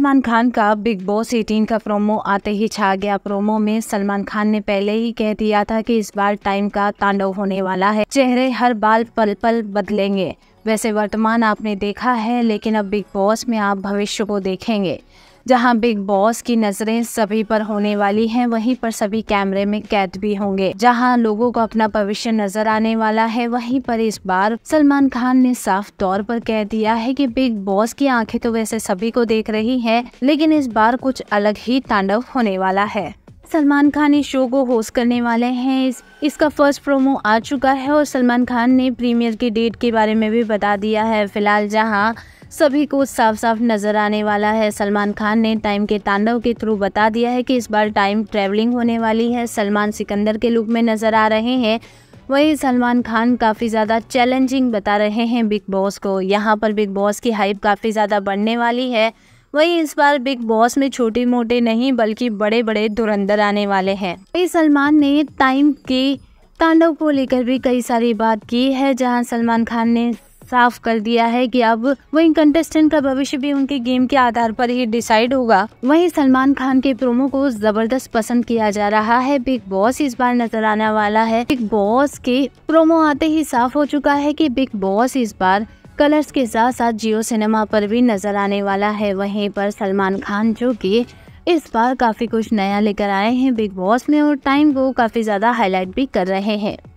सलमान खान का big boss 18 का promo आते ही छा गया प्रोमो में सलमान खान ने पहले ही कह दिया था कि इस बार टाइम का तांडव होने वाला है चेहरे हर बाल पल पल बदलेंगे वैसे वर्तमान आपने देखा है लेकिन अब बिग बॉस में आप भविष्य को देखेंगे जहां बिग बॉस की नजरें सभी पर होने वाली हैं वहीं पर सभी कैमरे में कैद भी होंगे जहां लोगों को अपना भविष्य नजर आने वाला है वहीं पर इस बार सलमान खान ने साफ तौर पर कह दिया है कि बिग बॉस की आंखें तो वैसे सभी को देख रही है लेकिन इस बार कुछ अलग ही तांडव होने वाला है सलमान खान इस शो को होस्ट करने वाले हैं इस, इसका फर्स्ट प्रोमो आ चुका है और सलमान खान ने प्रीमियर की डेट के बारे में भी बता दिया है फिलहाल जहां सभी को साफ साफ नज़र आने वाला है सलमान खान ने टाइम के तांडव के थ्रू बता दिया है कि इस बार टाइम ट्रैवलिंग होने वाली है सलमान सिकंदर के लुक में नज़र आ रहे हैं वही सलमान खान काफ़ी ज़्यादा चैलेंजिंग बता रहे हैं बिग बॉस को यहाँ पर बिग बॉस की हाइप काफ़ी ज़्यादा बढ़ने वाली है वहीं इस बार बिग बॉस में छोटे मोटे नहीं बल्कि बड़े बड़े धुरंधर आने वाले हैं वही सलमान ने टाइम के तांडव को लेकर भी कई सारी बात की है जहां सलमान खान ने साफ कर दिया है कि अब वही कंटेस्टेंट का भविष्य भी उनके गेम के आधार पर ही डिसाइड होगा वहीं सलमान खान के प्रोमो को जबरदस्त पसंद किया जा रहा है बिग बॉस इस बार नजर आने वाला है बिग बॉस के प्रोमो आते ही साफ हो चुका है कि बिग बॉस इस बार कलर्स के साथ साथ जियो सिनेमा पर भी नज़र आने वाला है वहीं पर सलमान खान जो कि इस बार काफ़ी कुछ नया लेकर आए हैं बिग बॉस में और टाइम को काफ़ी ज़्यादा हाईलाइट भी कर रहे हैं